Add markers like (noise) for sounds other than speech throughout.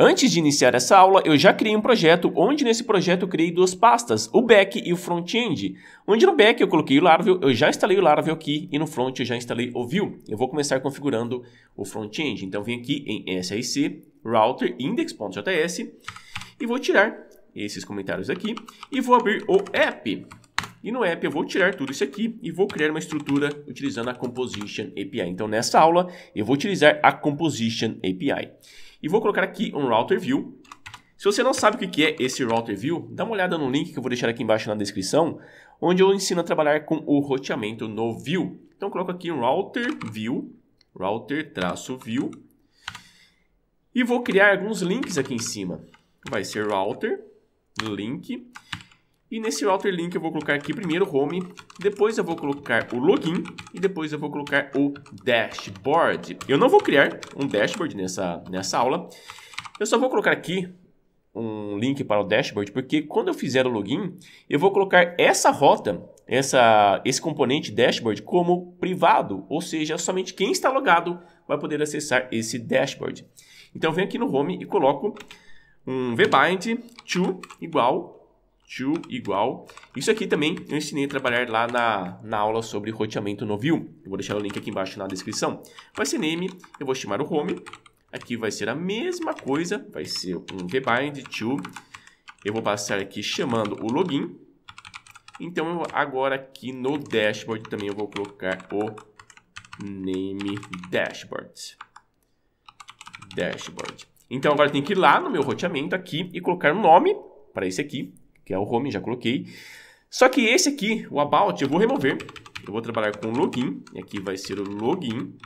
Antes de iniciar essa aula, eu já criei um projeto onde nesse projeto eu criei duas pastas, o back e o front-end. Onde no back eu coloquei o Laravel, eu já instalei o Laravel aqui e no front eu já instalei o view. Eu vou começar configurando o front-end. Então vim aqui em SIC, router index.js e vou tirar esses comentários aqui e vou abrir o app. E no app eu vou tirar tudo isso aqui e vou criar uma estrutura utilizando a Composition API. Então nessa aula eu vou utilizar a Composition API e vou colocar aqui um router view. Se você não sabe o que é esse router view, dá uma olhada no link que eu vou deixar aqui embaixo na descrição, onde eu ensino a trabalhar com o roteamento no view. Então coloco aqui um router view, router-view, e vou criar alguns links aqui em cima. Vai ser router, link, e nesse router link eu vou colocar aqui primeiro home, depois eu vou colocar o login e depois eu vou colocar o dashboard. Eu não vou criar um dashboard nessa, nessa aula, eu só vou colocar aqui um link para o dashboard, porque quando eu fizer o login, eu vou colocar essa rota, essa, esse componente dashboard como privado, ou seja, somente quem está logado vai poder acessar esse dashboard. Então, eu venho aqui no home e coloco um vbind to igual to igual. Isso aqui também eu ensinei a trabalhar lá na, na aula sobre roteamento no view. Eu vou deixar o link aqui embaixo na descrição. Vai ser name, eu vou chamar o home. Aqui vai ser a mesma coisa, vai ser um rebind to. Eu vou passar aqui chamando o login. Então eu, agora aqui no dashboard também eu vou colocar o name dashboard. Dashboard. Então agora tem que ir lá no meu roteamento aqui e colocar um nome para esse aqui que é o home, já coloquei. Só que esse aqui, o about, eu vou remover. Eu vou trabalhar com login, e aqui vai ser o login.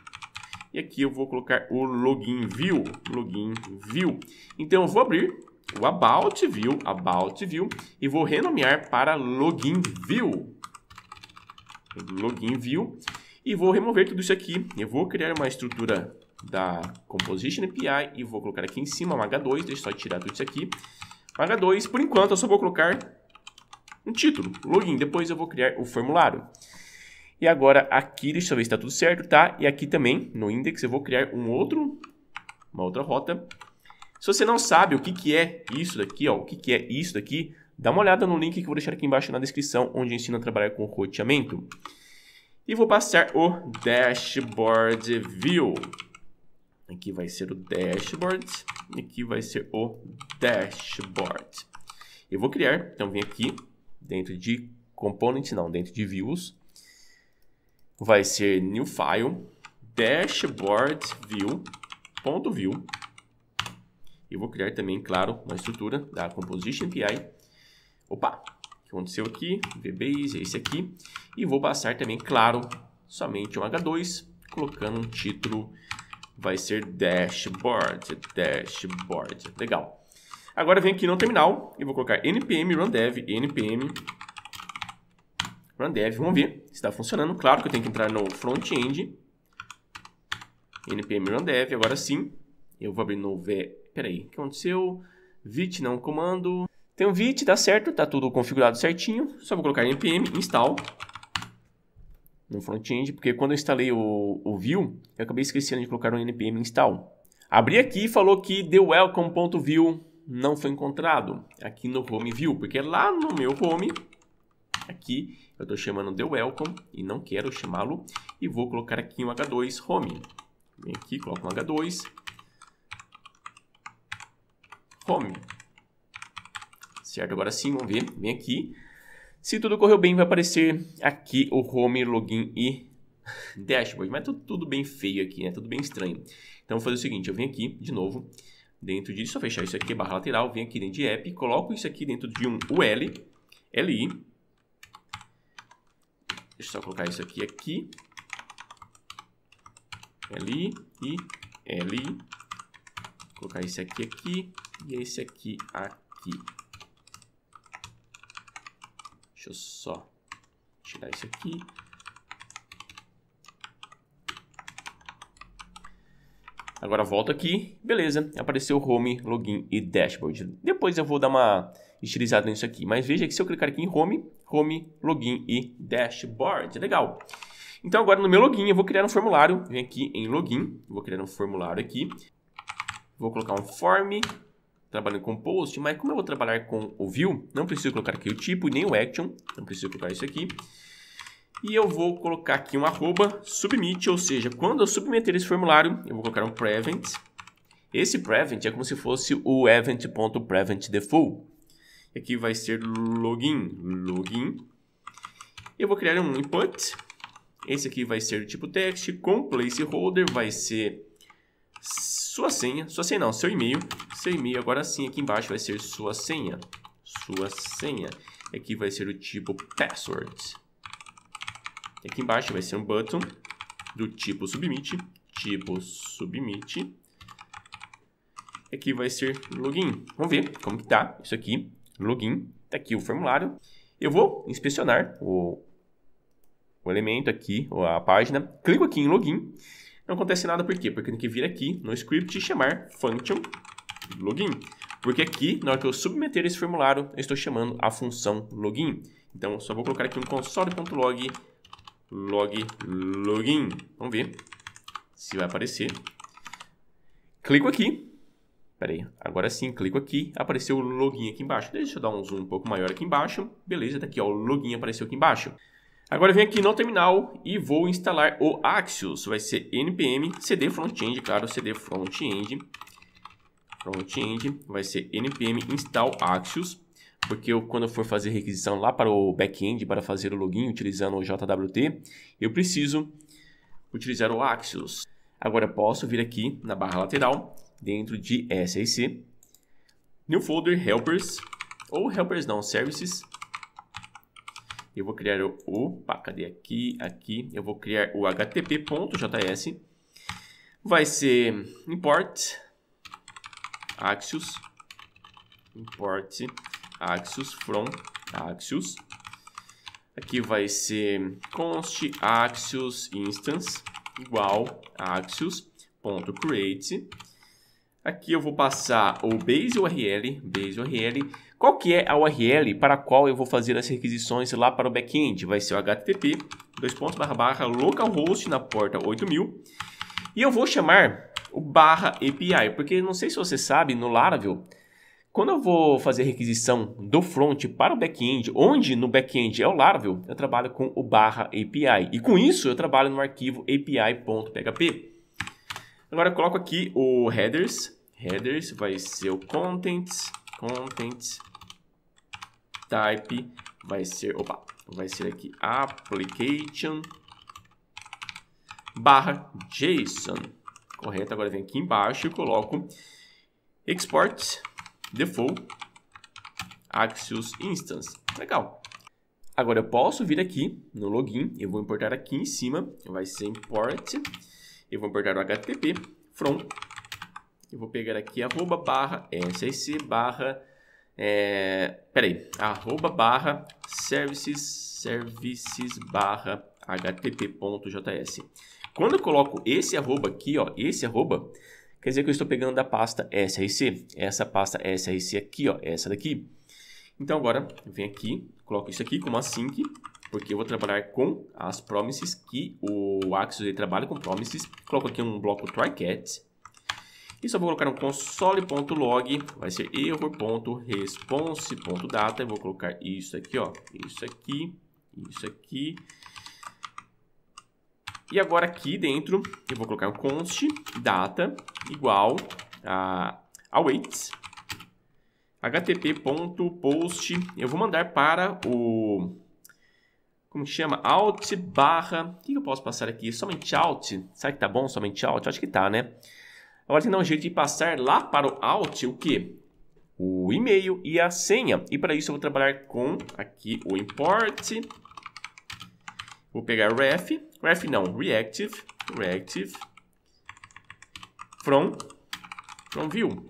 E aqui eu vou colocar o login view, login view. Então eu vou abrir o about view, about view, e vou renomear para login view. Login view. E vou remover tudo isso aqui. Eu vou criar uma estrutura da Composition API e vou colocar aqui em cima um H2, deixa eu só tirar tudo isso aqui. Paga 2. Por enquanto, eu só vou colocar um título, login. Depois eu vou criar o formulário. E agora aqui, deixa eu ver se está tudo certo, tá? E aqui também, no index, eu vou criar um outro, uma outra rota. Se você não sabe o que, que é isso daqui, ó, o que, que é isso daqui, dá uma olhada no link que eu vou deixar aqui embaixo na descrição, onde ensino a trabalhar com roteamento. E vou passar o Dashboard View. Aqui vai ser o dashboard. Aqui vai ser o dashboard. Eu vou criar, então vem aqui dentro de component, não, dentro de views. Vai ser new file dashboard view ponto view. Eu vou criar também, claro, uma estrutura da composition API. Opa, o que aconteceu aqui? VBase, é esse aqui. E vou passar também, claro, somente um H2, colocando um título vai ser dashboard, dashboard, legal. Agora eu venho aqui no terminal e vou colocar npm run dev, npm run dev. vamos ver se está funcionando. Claro que eu tenho que entrar no front-end, npm dev. agora sim. Eu vou abrir no v... Peraí, o que aconteceu? vit não comando. Tem um vit, dá certo, tá tudo configurado certinho. Só vou colocar npm install no front-end, porque quando eu instalei o, o eu acabei esquecendo de colocar um npm install. Abri aqui e falou que the welcome.view não foi encontrado aqui no home view, porque é lá no meu home, aqui, eu estou chamando the welcome e não quero chamá-lo e vou colocar aqui um h2 home. Vem aqui, coloco um h2 home. Certo, agora sim, vamos ver. Vem aqui, se tudo correu bem, vai aparecer aqui o home, login e uhum. dashboard. Mas tudo, tudo bem feio aqui, né? Tudo bem estranho. Então, vou fazer o seguinte. Eu venho aqui de novo dentro disso, Só fechar isso aqui, barra lateral. Venho aqui dentro de app. Coloco isso aqui dentro de um UL, LI. Deixa eu só colocar isso aqui, aqui. LI e LI. Vou colocar esse aqui, aqui. E esse aqui, aqui. Deixa eu só tirar isso aqui. Agora volto aqui, beleza, apareceu Home, Login e Dashboard. Depois eu vou dar uma estilizada nisso aqui, mas veja que se eu clicar aqui em Home, Home, Login e Dashboard, legal. Então agora no meu login eu vou criar um formulário, vem aqui em Login, vou criar um formulário aqui, vou colocar um form trabalhando com post, mas como eu vou trabalhar com o view, não preciso colocar aqui o tipo nem o action, não preciso colocar isso aqui. E eu vou colocar aqui um arroba submit, ou seja, quando eu submeter esse formulário, eu vou colocar um prevent. Esse prevent é como se fosse o event.preventDefault. Aqui vai ser login, login. Eu vou criar um input. Esse aqui vai ser tipo text, com placeholder vai ser sua senha, sua senha não, seu e-mail, seu e-mail, agora sim, aqui embaixo vai ser sua senha, sua senha, aqui vai ser o tipo password, aqui embaixo vai ser um button do tipo submit, tipo submit, aqui vai ser login, vamos ver como que tá isso aqui, login, tá aqui o formulário, eu vou inspecionar o, o elemento aqui, a página, clico aqui em login, não acontece nada por quê? Porque eu tenho que vir aqui no script e chamar function login. Porque aqui, na hora que eu submeter esse formulário, eu estou chamando a função login. Então, eu só vou colocar aqui um console.log log login. Vamos ver se vai aparecer. Clico aqui. Pera aí. Agora sim, clico aqui. Apareceu o login aqui embaixo. Deixa eu dar um zoom um pouco maior aqui embaixo. Beleza, tá aqui, ó. O login apareceu aqui embaixo. Agora eu venho aqui no terminal e vou instalar o Axios. Vai ser npm cd frontend, claro, cd frontend. Frontend vai ser npm install Axios. Porque eu, quando eu for fazer requisição lá para o back-end, para fazer o login utilizando o JWT, eu preciso utilizar o Axios. Agora posso vir aqui na barra lateral, dentro de SIC, New Folder Helpers, ou Helpers não, Services, eu vou criar o... Opa, cadê aqui? Aqui. Eu vou criar o http.js. Vai ser import axios. Import axios from axios. Aqui vai ser const axios instance igual axios.create. Aqui eu vou passar o base URL, base URL qual que é a URL para a qual eu vou fazer as requisições lá para o back-end? Vai ser o http dois pontos, barra, barra, localhost na porta 8000 e eu vou chamar o barra API, porque não sei se você sabe, no Laravel, quando eu vou fazer requisição do front para o back-end, onde no back-end é o Laravel, eu trabalho com o barra API. E com isso eu trabalho no arquivo api.php. Agora eu coloco aqui o headers. Headers vai ser o contents, contents type vai ser, opa, vai ser aqui application barra JSON, correto? Agora vem aqui embaixo e coloco export default Axios Instance. Legal. Agora eu posso vir aqui no login, eu vou importar aqui em cima, vai ser import, eu vou importar o http from, eu vou pegar aqui arroba barra ssc barra é, peraí, arroba barra services, services barra http.js. Quando eu coloco esse arroba aqui, ó, esse arroba, quer dizer que eu estou pegando da pasta src, essa pasta src aqui, ó, essa daqui. Então agora eu venho aqui, coloco isso aqui como async, porque eu vou trabalhar com as promises que o Axios trabalha com promises. Coloco aqui um bloco try cat e só vou colocar um console.log, vai ser error.response.data. Eu vou colocar isso aqui, ó, isso aqui, isso aqui. E agora aqui dentro eu vou colocar o const data igual a awaits http.post. Eu vou mandar para o como que chama? Alt barra. O que eu posso passar aqui? Somente alt? Será que tá bom? Somente alt? Acho que tá, né? Agora tem um jeito de passar lá para o Alt o quê? O e-mail e a senha. E para isso eu vou trabalhar com aqui o import. Vou pegar ref, ref não, reactive, reactive from from view.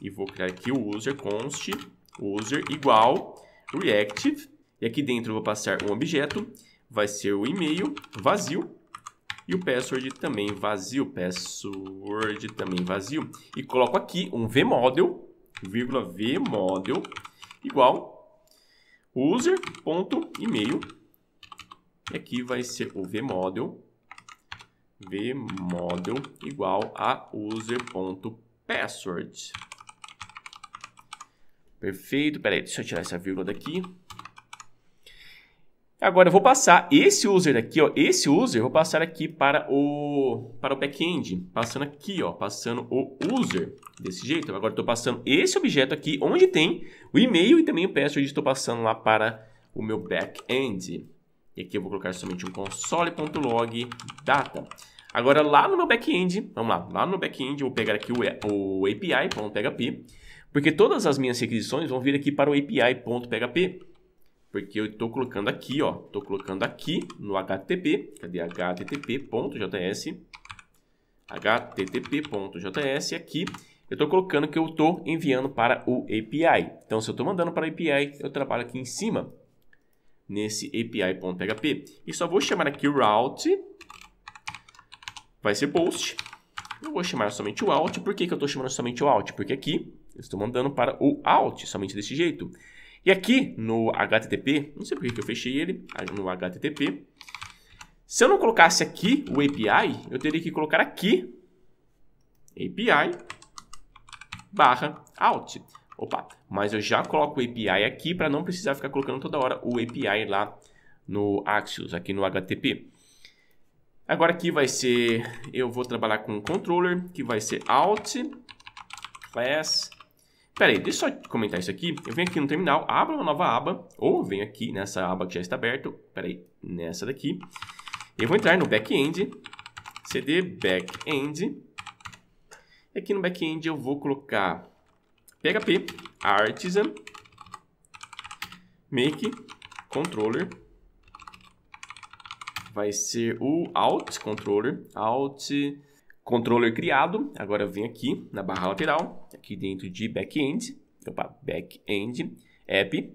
E vou criar aqui o user const user igual reactive. E aqui dentro eu vou passar um objeto, vai ser o e-mail vazio e o password também vazio, password também vazio. E coloco aqui um vmodel, vírgula vmodel, igual user.email, e aqui vai ser o vmodel, vmodel igual a user.password. Perfeito, peraí, deixa eu tirar essa vírgula daqui. Agora eu vou passar esse user aqui, ó, esse user, vou passar aqui para o para o back-end, passando aqui, ó, passando o user desse jeito. Agora estou passando esse objeto aqui onde tem o e-mail e também o password, estou passando lá para o meu back-end. E aqui eu vou colocar somente um console.log data. Agora lá no meu back-end, vamos lá, lá no back-end eu vou pegar aqui o, o API.php, porque todas as minhas requisições vão vir aqui para o API.php porque eu estou colocando aqui, ó, estou colocando aqui no HTTP, cadê http.js, http.js aqui, eu estou colocando que eu estou enviando para o API. Então, se eu estou mandando para o API, eu trabalho aqui em cima, nesse API.php. E só vou chamar aqui o route, vai ser post, eu vou chamar somente o out, por que, que eu estou chamando somente o out? Porque aqui, eu estou mandando para o out, somente desse jeito. E aqui no HTTP, não sei por que eu fechei ele, no HTTP, se eu não colocasse aqui o API, eu teria que colocar aqui API barra out. Opa, mas eu já coloco o API aqui para não precisar ficar colocando toda hora o API lá no Axios, aqui no HTTP. Agora aqui vai ser, eu vou trabalhar com um controller, que vai ser alt class Pera aí, deixa eu só comentar isso aqui. Eu venho aqui no terminal, abro uma nova aba, ou venho aqui nessa aba que já está aberto, pera aí, nessa daqui. Eu vou entrar no backend, cd backend. E aqui no backend eu vou colocar php artisan make controller vai ser o alt controller alt controller criado. Agora eu venho aqui na barra lateral, aqui dentro de backend, opa, backend, app,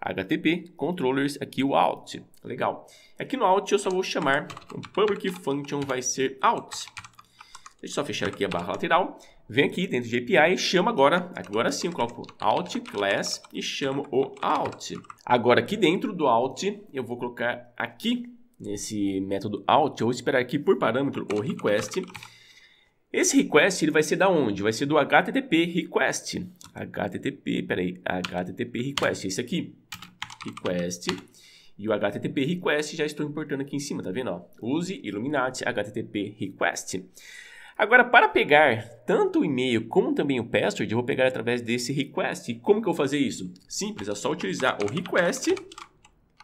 HTTP, controllers, aqui o out. Legal. Aqui no out eu só vou chamar, o public function vai ser out. Deixa eu só fechar aqui a barra lateral. Vem aqui dentro de API e chama agora, agora sim eu coloco alt class e chamo o out. Agora aqui dentro do out eu vou colocar aqui nesse método out, eu vou esperar aqui por parâmetro o request esse request ele vai ser da onde? Vai ser do HTTP request. HTTP, peraí, HTTP request, esse aqui. Request. E o HTTP request já estou importando aqui em cima, tá vendo? Ó? Use Illuminati HTTP request. Agora, para pegar tanto o e-mail como também o password, eu vou pegar através desse request. E como que eu vou fazer isso? Simples, é só utilizar o request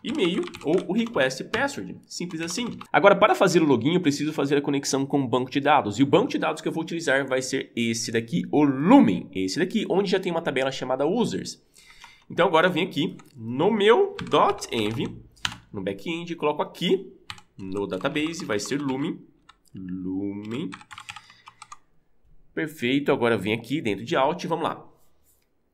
e-mail ou o request password. Simples assim. Agora, para fazer o login, eu preciso fazer a conexão com o banco de dados. E o banco de dados que eu vou utilizar vai ser esse daqui, o Lumen. Esse daqui, onde já tem uma tabela chamada users. Então, agora eu venho aqui no meu .env, no backend, coloco aqui no database, vai ser Lumen. Lumen. Perfeito, agora vem aqui dentro de Alt, vamos lá.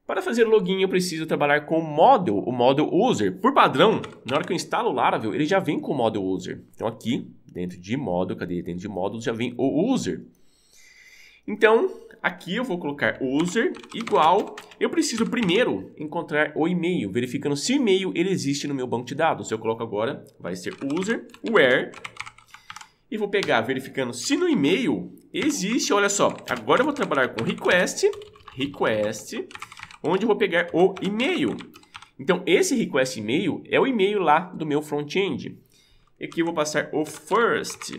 Para fazer login, eu preciso trabalhar com o model, o model user. Por padrão, na hora que eu instalo o Laravel, ele já vem com o model user. Então aqui, dentro de model, cadê? Dentro de model já vem o user. Então, aqui eu vou colocar user igual. Eu preciso primeiro encontrar o e-mail, verificando se o e-mail ele existe no meu banco de dados. Se eu coloco agora, vai ser user where e vou pegar verificando se no e-mail existe, olha só. Agora eu vou trabalhar com request, request onde eu vou pegar o e-mail. Então, esse request e-mail é o e-mail lá do meu front-end. Aqui eu vou passar o first.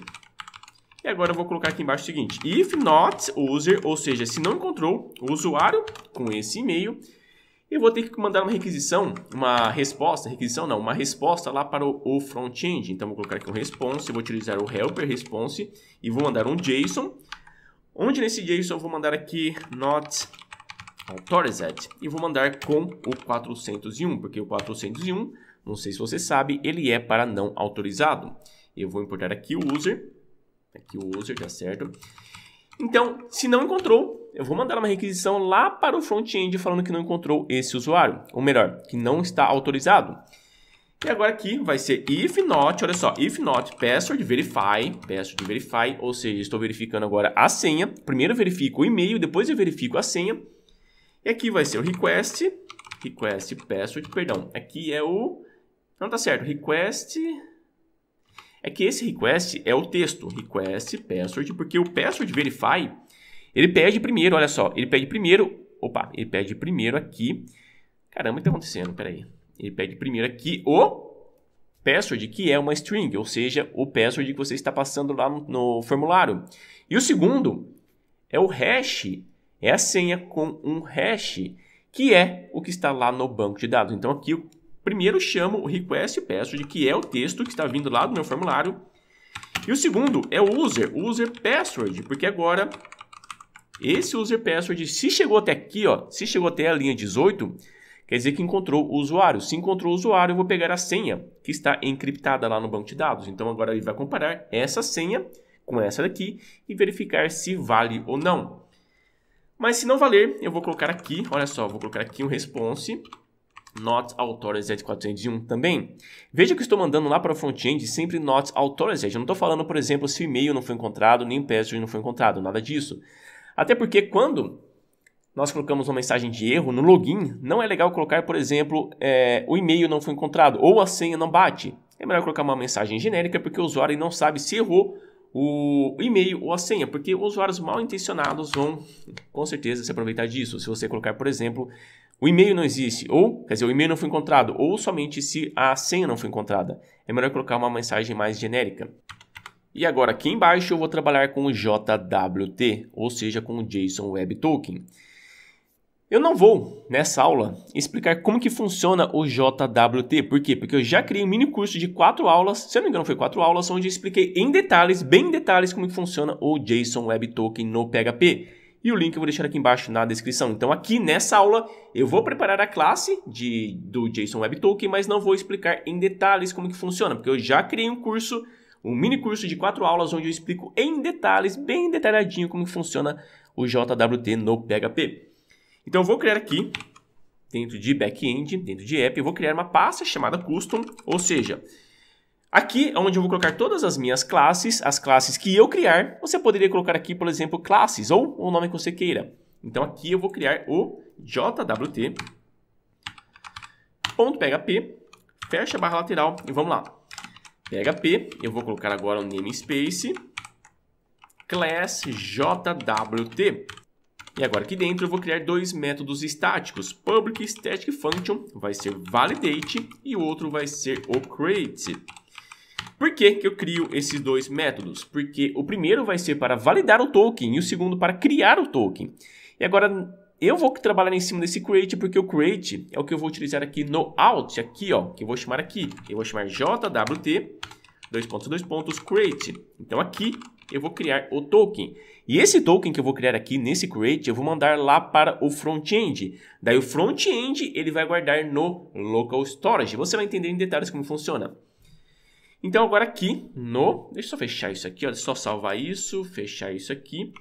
E agora eu vou colocar aqui embaixo o seguinte: if not user, ou seja, se não encontrou o usuário com esse e-mail, eu vou ter que mandar uma requisição, uma resposta, requisição não, uma resposta lá para o, o front-end. Então vou colocar aqui um response, vou utilizar o helper response e vou mandar um JSON, onde nesse JSON eu vou mandar aqui not Authorized e vou mandar com o 401, porque o 401, não sei se você sabe, ele é para não autorizado. Eu vou importar aqui o user, aqui o user, tá certo? Então, se não encontrou, eu vou mandar uma requisição lá para o front-end falando que não encontrou esse usuário, ou melhor, que não está autorizado. E agora aqui vai ser if not, olha só, if not password verify, password verify, ou seja, estou verificando agora a senha. Primeiro verifico o e-mail, depois eu verifico a senha e aqui vai ser o request, request password, perdão, aqui é o, não tá certo, request, é que esse request é o texto, request password, porque o password verify, ele pede primeiro, olha só, ele pede primeiro, opa, ele pede primeiro aqui, caramba, o que tá acontecendo, peraí, ele pede primeiro aqui o password, que é uma string, ou seja, o password que você está passando lá no, no formulário. E o segundo é o hash é a senha com um hash, que é o que está lá no banco de dados. Então aqui eu primeiro chamo o request password, que é o texto que está vindo lá do meu formulário. E o segundo é o user, user password, porque agora esse user password, se chegou até aqui, ó, se chegou até a linha 18, quer dizer que encontrou o usuário. Se encontrou o usuário, eu vou pegar a senha que está encriptada lá no banco de dados. Então agora ele vai comparar essa senha com essa daqui e verificar se vale ou não. Mas se não valer, eu vou colocar aqui, olha só, vou colocar aqui um response not authorized 401 também. Veja que estou mandando lá para o front-end sempre not authorized. Eu não estou falando, por exemplo, se o e-mail não foi encontrado, nem o password não foi encontrado, nada disso. Até porque quando nós colocamos uma mensagem de erro no login, não é legal colocar, por exemplo, é, o e-mail não foi encontrado ou a senha não bate. É melhor colocar uma mensagem genérica porque o usuário não sabe se errou o e-mail ou a senha, porque usuários mal intencionados vão com certeza se aproveitar disso. Se você colocar, por exemplo, o e-mail não existe, ou, quer dizer, o e-mail não foi encontrado, ou somente se a senha não foi encontrada. É melhor colocar uma mensagem mais genérica. E agora aqui embaixo eu vou trabalhar com o JWT, ou seja, com o JSON Web Token. Eu não vou, nessa aula, explicar como que funciona o JWT. Por quê? Porque eu já criei um mini curso de quatro aulas, se eu não me engano foi quatro aulas, onde eu expliquei em detalhes, bem em detalhes, como que funciona o JSON Web Token no PHP. E o link eu vou deixar aqui embaixo na descrição. Então aqui nessa aula eu vou preparar a classe de, do JSON Web Token, mas não vou explicar em detalhes como que funciona, porque eu já criei um curso um mini curso de quatro aulas onde eu explico em detalhes, bem detalhadinho, como funciona o JWT no PHP. Então eu vou criar aqui, dentro de back-end, dentro de app, eu vou criar uma pasta chamada custom, ou seja, aqui é onde eu vou colocar todas as minhas classes, as classes que eu criar, você poderia colocar aqui, por exemplo, classes ou o nome que você queira. Então aqui eu vou criar o jwt.php, fecha a barra lateral e vamos lá. PHP, eu vou colocar agora o namespace class jwt e agora aqui dentro eu vou criar dois métodos estáticos. Public static function vai ser validate e o outro vai ser o create. Por que, que eu crio esses dois métodos? Porque o primeiro vai ser para validar o token e o segundo para criar o token. E agora eu vou trabalhar em cima desse create porque o create é o que eu vou utilizar aqui no out, aqui ó, que eu vou chamar aqui. Eu vou chamar jwt, dois pontos, dois pontos, create. Então aqui eu vou criar o token. E esse token que eu vou criar aqui nesse create, eu vou mandar lá para o front-end. Daí o front-end ele vai guardar no local storage. Você vai entender em detalhes como funciona. Então agora aqui no, deixa eu só fechar isso aqui, olha, só salvar isso, fechar isso aqui.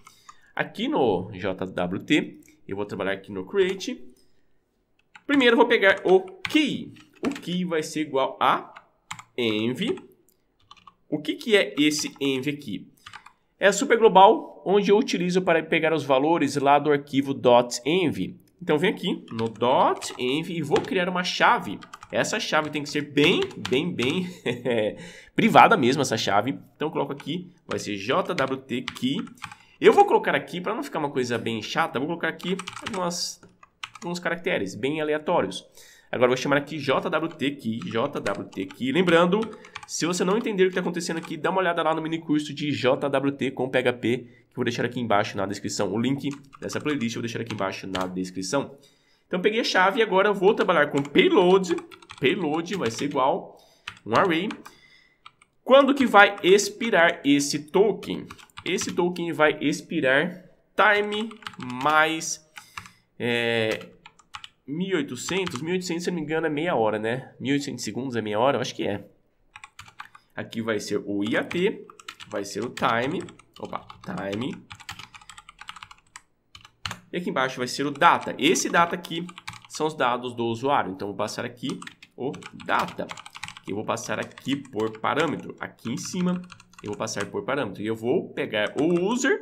Aqui no JWT, eu vou trabalhar aqui no create. Primeiro eu vou pegar o key. O key vai ser igual a env. O que, que é esse env aqui? é a global, onde eu utilizo para pegar os valores lá do arquivo .env. Então vem aqui no .env e vou criar uma chave. Essa chave tem que ser bem, bem, bem (laughs) privada mesmo essa chave. Então eu coloco aqui, vai ser jwt key. Eu vou colocar aqui, para não ficar uma coisa bem chata, vou colocar aqui algumas, alguns caracteres bem aleatórios. Agora vou chamar aqui jwt key, jwt key. Lembrando, se você não entender o que está acontecendo aqui, dá uma olhada lá no mini curso de JWT com PHP, que eu vou deixar aqui embaixo na descrição. O link dessa playlist eu vou deixar aqui embaixo na descrição. Então peguei a chave e agora eu vou trabalhar com payload. Payload vai ser igual um array. Quando que vai expirar esse token? Esse token vai expirar time mais é, 1800. 1800, se não me engano, é meia hora, né? 1800 segundos é meia hora? Eu acho que é. Aqui vai ser o IAP, vai ser o time, opa, time. E aqui embaixo vai ser o data. Esse data aqui são os dados do usuário. Então, vou passar aqui o data. Eu vou passar aqui por parâmetro. Aqui em cima, eu vou passar por parâmetro. E eu vou pegar o user,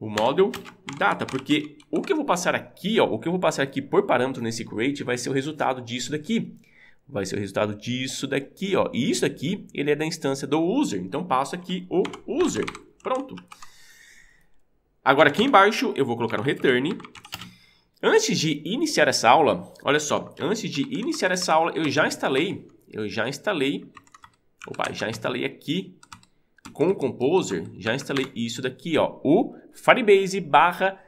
o model, data. Porque o que eu vou passar aqui, ó, o que eu vou passar aqui por parâmetro nesse create vai ser o resultado disso daqui vai ser o resultado disso daqui, ó. E isso aqui, ele é da instância do user, então passo aqui o user. Pronto. Agora aqui embaixo eu vou colocar o return. Antes de iniciar essa aula, olha só, antes de iniciar essa aula, eu já instalei, eu já instalei, opa, já instalei aqui com o Composer, já instalei isso daqui, ó, o Firebase barra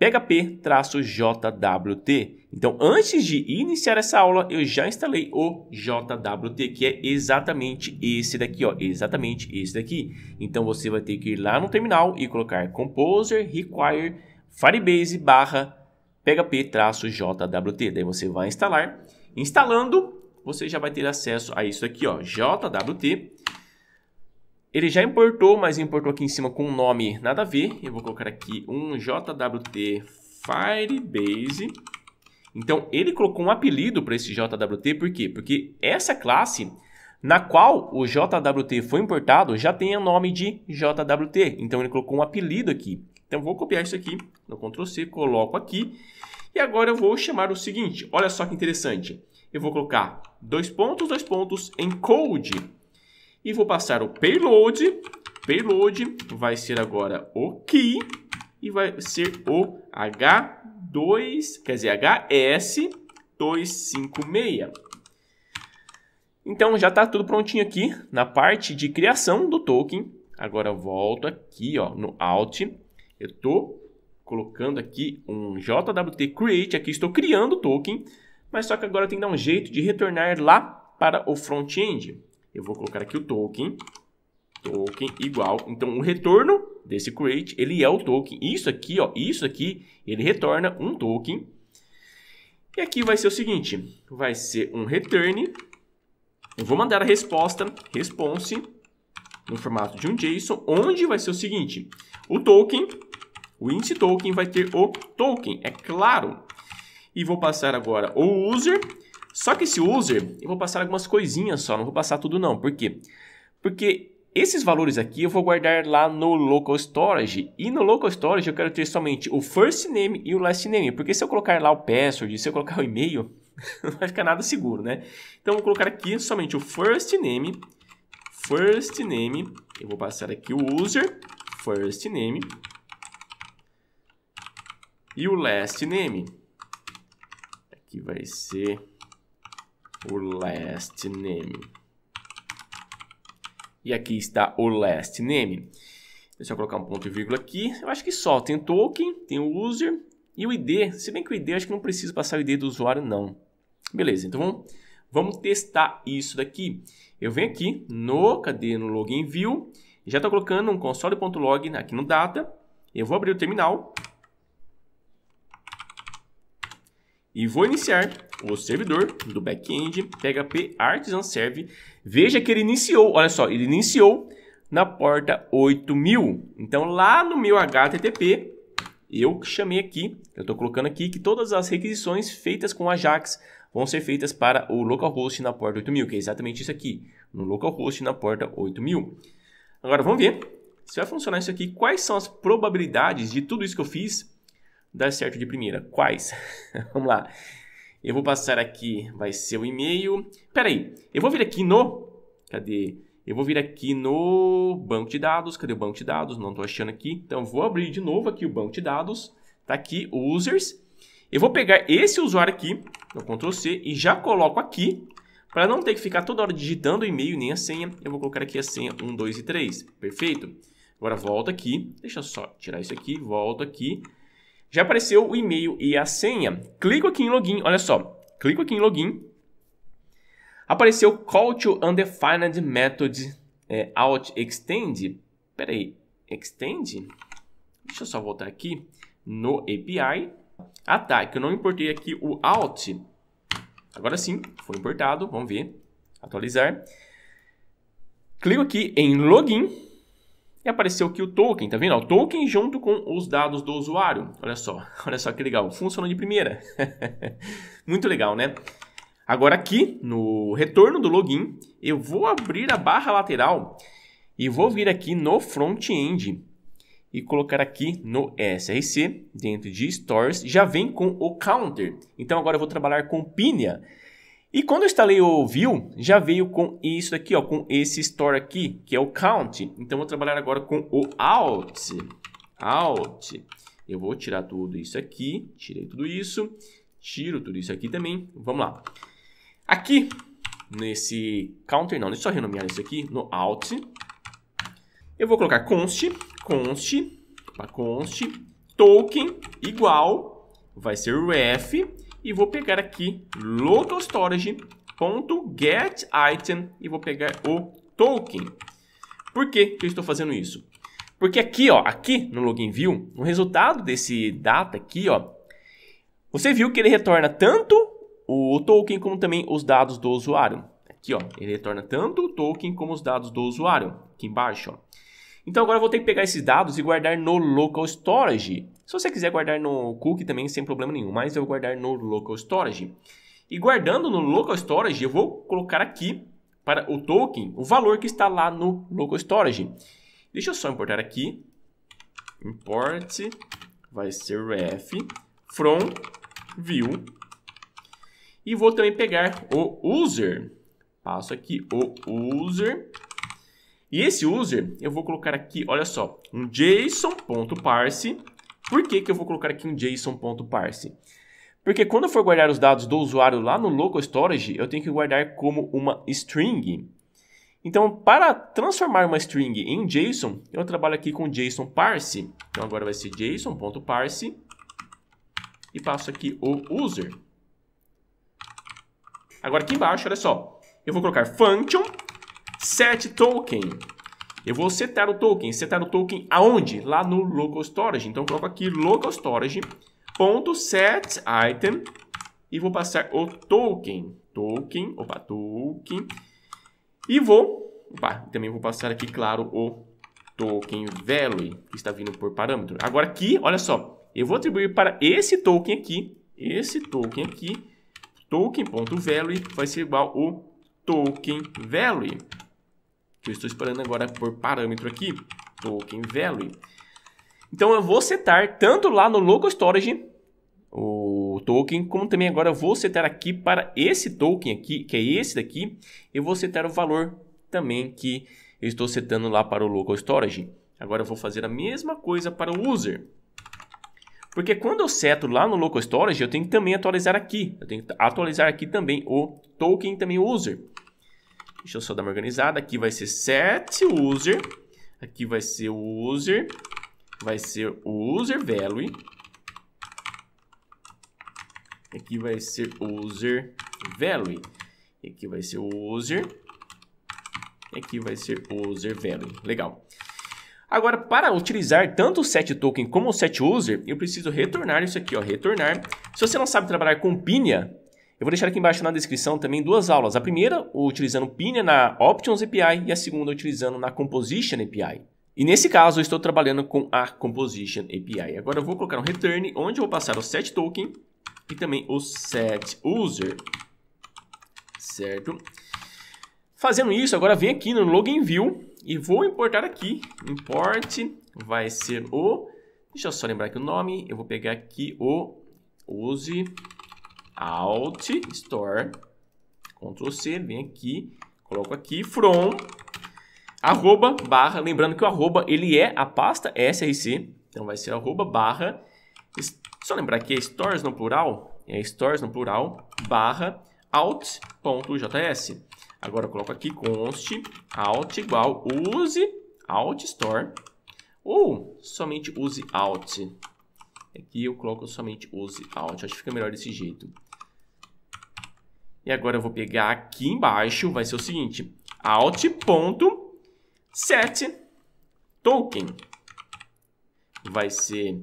PHP-JWT. Então, antes de iniciar essa aula, eu já instalei o JWT, que é exatamente esse daqui, ó, exatamente esse daqui. Então, você vai ter que ir lá no terminal e colocar composer require firebase barra php-jwt. Daí você vai instalar. Instalando, você já vai ter acesso a isso aqui, ó, JWT. Ele já importou, mas importou aqui em cima com um nome nada a ver. Eu vou colocar aqui um JWT Firebase. Então, ele colocou um apelido para esse JWT, por quê? Porque essa classe na qual o JWT foi importado já tem o nome de JWT. Então, ele colocou um apelido aqui. Então, vou copiar isso aqui no Ctrl+C, coloco aqui. E agora eu vou chamar o seguinte, olha só que interessante. Eu vou colocar dois pontos, dois pontos, encode e vou passar o payload. Payload vai ser agora o key e vai ser o H2, quer dizer, HS256. Então já está tudo prontinho aqui na parte de criação do token. Agora eu volto aqui ó, no Alt. Eu estou colocando aqui um JWT Create. Aqui estou criando o token. Mas só que agora tem que dar um jeito de retornar lá para o front-end. Eu vou colocar aqui o token, token igual. Então, o retorno desse create, ele é o token. Isso aqui, ó, isso aqui, ele retorna um token. E aqui vai ser o seguinte, vai ser um return. Eu vou mandar a resposta, response, no formato de um JSON, onde vai ser o seguinte, o token, o índice token vai ter o token, é claro. E vou passar agora o user, só que esse user, eu vou passar algumas coisinhas só, não vou passar tudo não. Por quê? Porque esses valores aqui eu vou guardar lá no local storage e no local storage eu quero ter somente o first name e o last name, porque se eu colocar lá o password, se eu colocar o e-mail, (laughs) não vai ficar nada seguro, né? Então vou colocar aqui somente o first name, first name, eu vou passar aqui o user, first name e o last name. Aqui vai ser o last name. E aqui está o last name. Deixa eu colocar um ponto e vírgula aqui. Eu acho que só. Tem token, tem o user e o ID. Se bem que o ID, acho que não precisa passar o ID do usuário, não. Beleza, então vamos, vamos testar isso daqui. Eu venho aqui no, cadê? No login view. Já estou colocando um console.log aqui no data. Eu vou abrir o terminal. E vou iniciar o servidor do back-end, PHP Artisan Serve. Veja que ele iniciou, olha só, ele iniciou na porta 8000. Então, lá no meu HTTP, eu chamei aqui, eu estou colocando aqui que todas as requisições feitas com Ajax vão ser feitas para o localhost na porta 8000, que é exatamente isso aqui, no localhost na porta 8000. Agora, vamos ver se vai funcionar isso aqui. Quais são as probabilidades de tudo isso que eu fiz dar certo de primeira? Quais? (laughs) vamos lá. Eu vou passar aqui, vai ser o e-mail. Peraí, eu vou vir aqui no. Cadê? Eu vou vir aqui no banco de dados. Cadê o banco de dados? Não estou achando aqui. Então vou abrir de novo aqui o banco de dados. Tá aqui, users. Eu vou pegar esse usuário aqui, no Ctrl C, e já coloco aqui. Para não ter que ficar toda hora digitando o e-mail nem a senha, eu vou colocar aqui a senha 1, 2 e 3. Perfeito? Agora volto aqui. Deixa eu só tirar isso aqui. Volto aqui já apareceu o e-mail e a senha. Clico aqui em login, olha só. Clico aqui em login. Apareceu Call to Undefined Method é, Out Extend. Pera aí, Extend? Deixa eu só voltar aqui no API. Ah tá, é que eu não importei aqui o Out. Agora sim, foi importado, vamos ver. Atualizar. Clico aqui em Login. E apareceu aqui o token, tá vendo? O token junto com os dados do usuário. Olha só, (laughs) olha só que legal. Funciona de primeira. (laughs) Muito legal, né? Agora aqui no retorno do login, eu vou abrir a barra lateral e vou vir aqui no front-end e colocar aqui no SRC, dentro de Stores, já vem com o counter. Então agora eu vou trabalhar com Pinia. E quando eu instalei o view, já veio com isso aqui, ó, com esse store aqui, que é o count. Então vou trabalhar agora com o out. Out. Eu vou tirar tudo isso aqui, tirei tudo isso, tiro tudo isso aqui também. Vamos lá. Aqui nesse counter, não, deixa eu só renomear isso aqui no out. Eu vou colocar const, const, const token igual vai ser ref e vou pegar aqui local storage ponto get item e vou pegar o token. Por que, eu estou fazendo isso? Porque aqui, ó, aqui no login view, o resultado desse data aqui, ó, você viu que ele retorna tanto o token como também os dados do usuário. Aqui, ó, ele retorna tanto o token como os dados do usuário, aqui embaixo, ó. Então agora eu vou ter que pegar esses dados e guardar no local storage. Se você quiser guardar no cookie também, sem problema nenhum, mas eu vou guardar no local storage. E guardando no local storage, eu vou colocar aqui para o token o valor que está lá no local storage. Deixa eu só importar aqui. Import vai ser ref from view. E vou também pegar o user. Passo aqui o user. E esse user eu vou colocar aqui, olha só, um json.parse por que, que eu vou colocar aqui um JSON.parse? Porque quando eu for guardar os dados do usuário lá no local storage, eu tenho que guardar como uma string. Então, para transformar uma string em JSON, eu trabalho aqui com JSON parse. Então, agora vai ser JSON.parse e passo aqui o user. Agora aqui embaixo, olha só, eu vou colocar function set token. Eu vou setar o token. Setar o token aonde? Lá no local storage. Então, eu coloco aqui local storage ponto set item e vou passar o token. Token, opa, token. E vou, opa, também vou passar aqui, claro, o token value, que está vindo por parâmetro. Agora aqui, olha só, eu vou atribuir para esse token aqui, esse token aqui, token.value vai ser igual o token value que eu estou esperando agora por parâmetro aqui, token value. Então eu vou setar tanto lá no local storage o token, como também agora eu vou setar aqui para esse token aqui, que é esse daqui, eu vou setar o valor também que eu estou setando lá para o local storage. Agora eu vou fazer a mesma coisa para o user. Porque quando eu seto lá no local storage, eu tenho que também atualizar aqui. Eu tenho que atualizar aqui também o token também o user. Deixa eu só dar uma organizada. Aqui vai ser set user. Aqui vai ser o user. Vai ser o user value. Aqui vai ser user value. Aqui vai ser user. Aqui vai ser user value. Legal. Agora, para utilizar tanto o set token como o set user, eu preciso retornar isso aqui, ó, retornar. Se você não sabe trabalhar com pinha, eu vou deixar aqui embaixo na descrição também duas aulas. A primeira, utilizando Pinner na Options API e a segunda, utilizando na Composition API. E nesse caso, eu estou trabalhando com a Composition API. Agora eu vou colocar um return, onde eu vou passar o set token e também o set user, certo? Fazendo isso, agora vem aqui no login view e vou importar aqui. Import vai ser o... Deixa eu só lembrar aqui o nome. Eu vou pegar aqui o use alt store, Ctrl C, vem aqui, coloco aqui, from, arroba, barra, lembrando que o arroba, ele é a pasta src, então vai ser arroba, barra, só lembrar que é stores no plural, é stores no plural, barra, alt.js. Agora eu coloco aqui const alt igual use alt store ou somente use alt. Aqui eu coloco somente use alt, acho que fica melhor desse jeito. E agora eu vou pegar aqui embaixo, vai ser o seguinte, alt.set token. Vai ser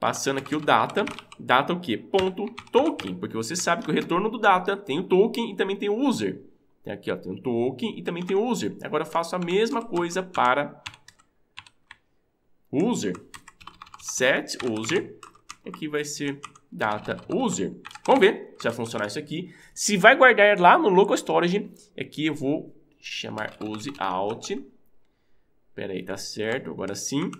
passando aqui o data, data o quê? Ponto token, porque você sabe que o retorno do data tem o token e também tem o user. Tem aqui, ó, tem o token e também tem o user. Agora eu faço a mesma coisa para user, set user, aqui vai ser data user. Vamos ver se vai funcionar isso aqui. Se vai guardar lá no local storage, aqui é eu vou chamar use out. Pera aí, tá certo, agora sim.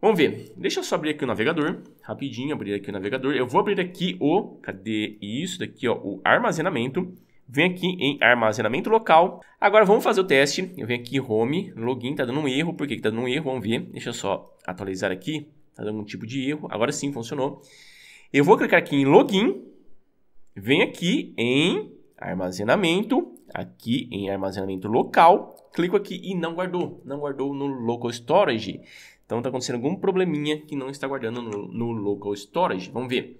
Vamos ver. Deixa eu só abrir aqui o navegador, rapidinho, abrir aqui o navegador. Eu vou abrir aqui o, cadê isso daqui, ó, o armazenamento. Vem aqui em armazenamento local. Agora vamos fazer o teste. Eu venho aqui home, login, tá dando um erro. Por que, que tá dando um erro? Vamos ver. Deixa eu só atualizar aqui. Tá dando algum tipo de erro. Agora sim, funcionou. Eu vou clicar aqui em login. Venho aqui em armazenamento. Aqui em armazenamento local. Clico aqui e não guardou. Não guardou no local storage. Então está acontecendo algum probleminha que não está guardando no, no local storage. Vamos ver.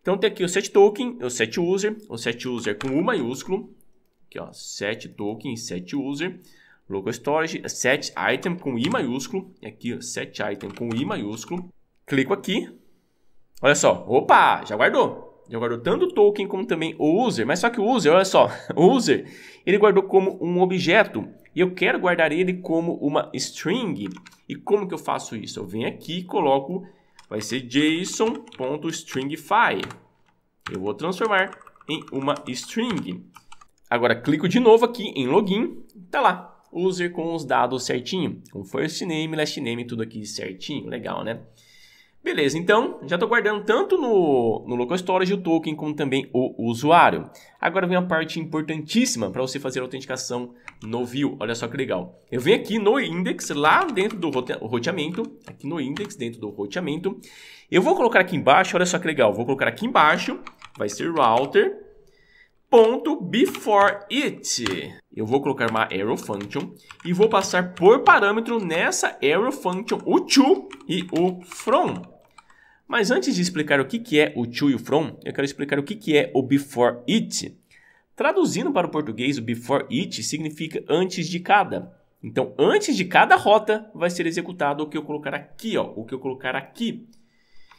Então tem aqui o set token, o set user, o set user com U maiúsculo, aqui ó, set token, set user. Local Storage, Set Item com I maiúsculo. E aqui, ó, Set Item com I maiúsculo. Clico aqui. Olha só. Opa, já guardou. Já guardou tanto o token como também o user. Mas só que o user, olha só. (laughs) O user, ele guardou como um objeto. E eu quero guardar ele como uma string. E como que eu faço isso? Eu venho aqui e coloco... Vai ser json.stringify. Eu vou transformar em uma string. Agora clico de novo aqui em login, tá lá user com os dados certinho, com first name, last name, tudo aqui certinho, legal, né? Beleza, então já estou guardando tanto no, no local storage o token como também o usuário. Agora vem a parte importantíssima para você fazer a autenticação no view. Olha só que legal. Eu venho aqui no index, lá dentro do roteamento, aqui no index, dentro do roteamento. Eu vou colocar aqui embaixo, olha só que legal. Vou colocar aqui embaixo, vai ser router, ponto before it. Eu vou colocar uma arrow function e vou passar por parâmetro nessa arrow function o to e o from. Mas antes de explicar o que, é o to e o from, eu quero explicar o que, que é o before it. Traduzindo para o português, o before it significa antes de cada. Então, antes de cada rota, vai ser executado o que eu colocar aqui, ó, o que eu colocar aqui.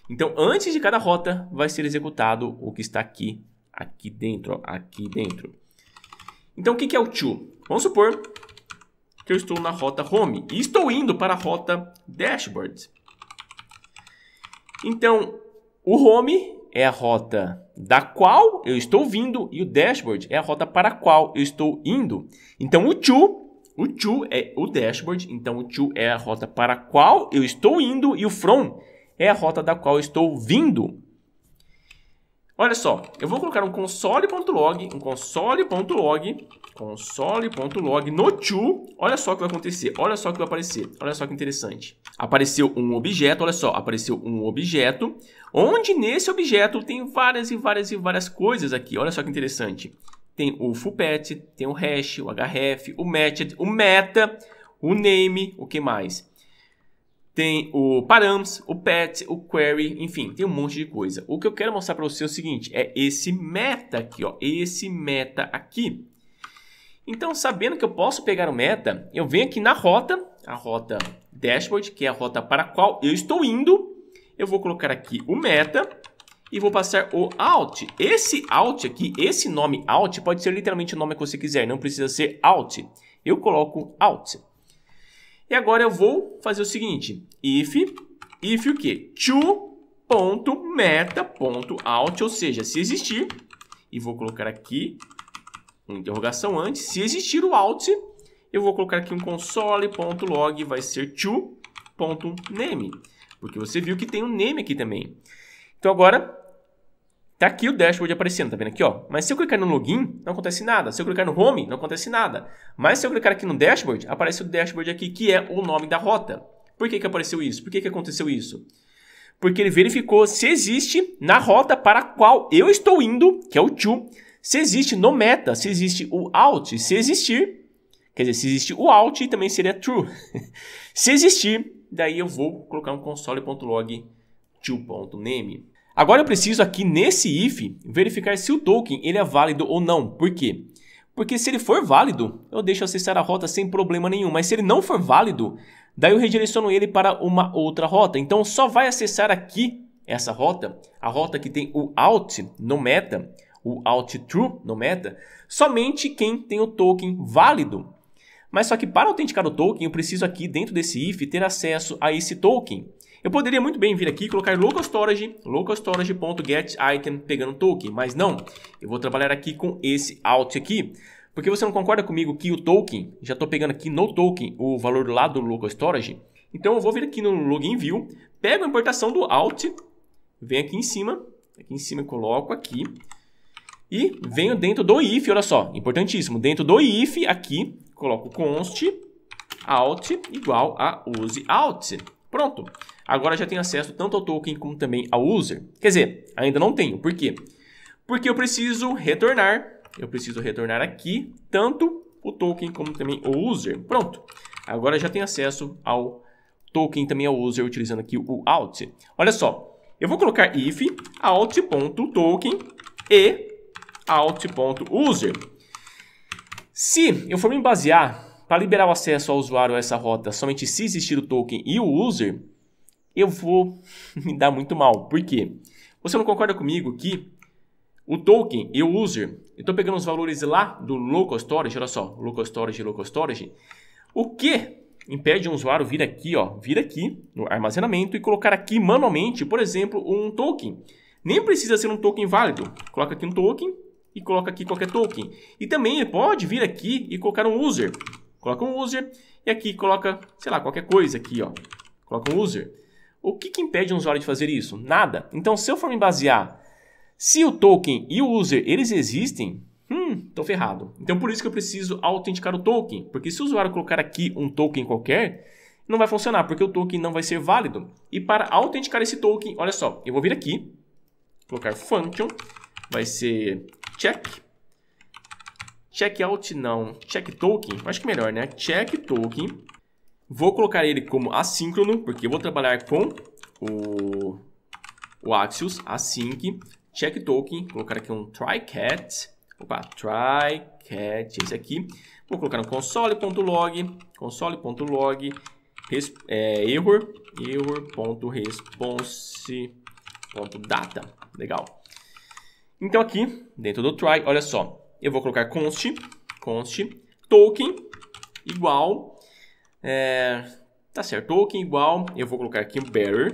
Então, antes de cada rota, vai ser executado o que está aqui aqui dentro, ó, aqui dentro. Então, o que é o to? Vamos supor que eu estou na rota home e estou indo para a rota dashboard. Então, o home é a rota da qual eu estou vindo e o dashboard é a rota para a qual eu estou indo. Então, o to o to é o dashboard, então o to é a rota para a qual eu estou indo e o from é a rota da qual eu estou vindo. Olha só, eu vou colocar um console.log, um console.log, console.log no to. Olha só o que vai acontecer, olha só o que vai aparecer, olha só que interessante. Apareceu um objeto, olha só, apareceu um objeto, onde nesse objeto tem várias e várias e várias coisas aqui. Olha só que interessante. Tem o fullPet, tem o hash, o href, o method, o meta, o name, o que mais? tem o params, o pet, o query, enfim, tem um monte de coisa. O que eu quero mostrar para você é o seguinte, é esse meta aqui, ó, esse meta aqui. Então, sabendo que eu posso pegar o meta, eu venho aqui na rota, a rota dashboard, que é a rota para a qual eu estou indo, eu vou colocar aqui o meta e vou passar o alt. Esse alt aqui, esse nome alt, pode ser literalmente o nome que você quiser, não precisa ser alt. Eu coloco alt. E agora eu vou fazer o seguinte, if, if o que? to.meta.out, ou seja, se existir, e vou colocar aqui uma interrogação antes, se existir o out, eu vou colocar aqui um console.log, vai ser to.name, porque você viu que tem um name aqui também. Então agora Tá aqui o dashboard aparecendo, tá vendo aqui, ó. Mas se eu clicar no login, não acontece nada. Se eu clicar no home, não acontece nada. Mas se eu clicar aqui no dashboard, aparece o dashboard aqui, que é o nome da rota. Por que, que apareceu isso? Por que, que aconteceu isso? Porque ele verificou se existe na rota para a qual eu estou indo, que é o to, se existe no meta, se existe o out, se existir, quer dizer, se existe o out, também seria true. (laughs) se existir, daí eu vou colocar um console.log to.name. Agora eu preciso aqui nesse if verificar se o token ele é válido ou não. Por quê? Porque se ele for válido, eu deixo acessar a rota sem problema nenhum. Mas se ele não for válido, daí eu redireciono ele para uma outra rota. Então só vai acessar aqui essa rota, a rota que tem o alt no meta, o out true no meta, somente quem tem o token válido. Mas só que para autenticar o token, eu preciso aqui dentro desse if ter acesso a esse token. Eu poderia muito bem vir aqui e colocar local storage, local storage.get.item pegando token, mas não. Eu vou trabalhar aqui com esse alt aqui, porque você não concorda comigo que o token, já estou pegando aqui no token o valor lá do local storage, então eu vou vir aqui no login view, pego a importação do alt, venho aqui em cima, aqui em cima eu coloco aqui, e venho dentro do if, olha só, importantíssimo, dentro do if aqui, coloco const alt igual a use alt. Pronto agora já tem acesso tanto ao token como também ao user. Quer dizer, ainda não tenho. Por quê? Porque eu preciso retornar, eu preciso retornar aqui tanto o token como também o user. Pronto, agora já tem acesso ao token também ao user utilizando aqui o alt. Olha só, eu vou colocar if alt.token e alt.user. Se eu for me basear para liberar o acesso ao usuário a essa rota somente se existir o token e o user, eu vou (laughs) me dar muito mal. Por quê? Você não concorda comigo que o token e o user, eu estou pegando os valores lá do local storage, olha só, local storage, local storage, o que impede um usuário vir aqui, ó, vir aqui no armazenamento e colocar aqui manualmente, por exemplo, um token. Nem precisa ser um token válido. Coloca aqui um token e coloca aqui qualquer token. E também pode vir aqui e colocar um user. Coloca um user e aqui coloca, sei lá, qualquer coisa aqui, ó. Coloca um user. O que, que impede um usuário de fazer isso? Nada. Então, se eu for me basear, se o token e o user eles existem, hum, tô ferrado. Então, por isso que eu preciso autenticar o token, porque se o usuário colocar aqui um token qualquer, não vai funcionar, porque o token não vai ser válido. E para autenticar esse token, olha só, eu vou vir aqui, colocar function, vai ser check, check out não, check token, acho que melhor, né? Check token Vou colocar ele como assíncrono, porque eu vou trabalhar com o, o Axios, async, check token, vou colocar aqui um trycat, opa, trycat, esse aqui. Vou colocar no console.log, console.log, é, error, error.response.data, legal. Então aqui, dentro do try, olha só, eu vou colocar const, const, token igual é, tá certo, token igual, eu vou colocar aqui um bearer,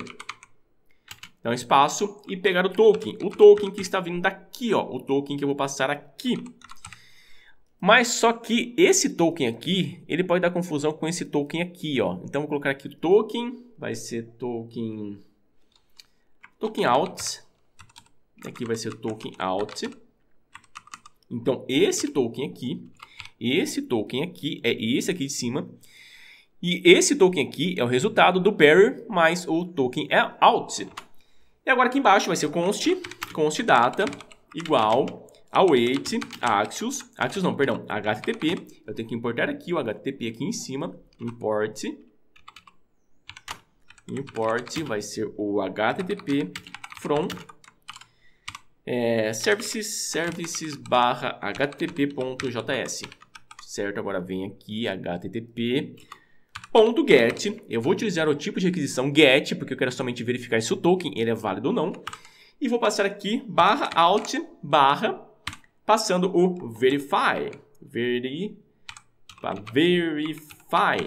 dar um espaço e pegar o token. O token que está vindo daqui, ó, o token que eu vou passar aqui. Mas só que esse token aqui, ele pode dar confusão com esse token aqui, ó. Então, vou colocar aqui o token, vai ser token, token out. Aqui vai ser o token out. Então, esse token aqui, esse token aqui é esse aqui de cima. E esse token aqui é o resultado do bearer mais o token é out. E agora aqui embaixo vai ser const, const data igual a wait axios, axios não, perdão, http. Eu tenho que importar aqui o http aqui em cima, import import vai ser o http from é, services services barra http.js certo agora vem aqui http Ponto get, eu vou utilizar o tipo de requisição get, porque eu quero somente verificar se o token ele é válido ou não. E vou passar aqui barra alt barra, passando o verify. Veri, verify.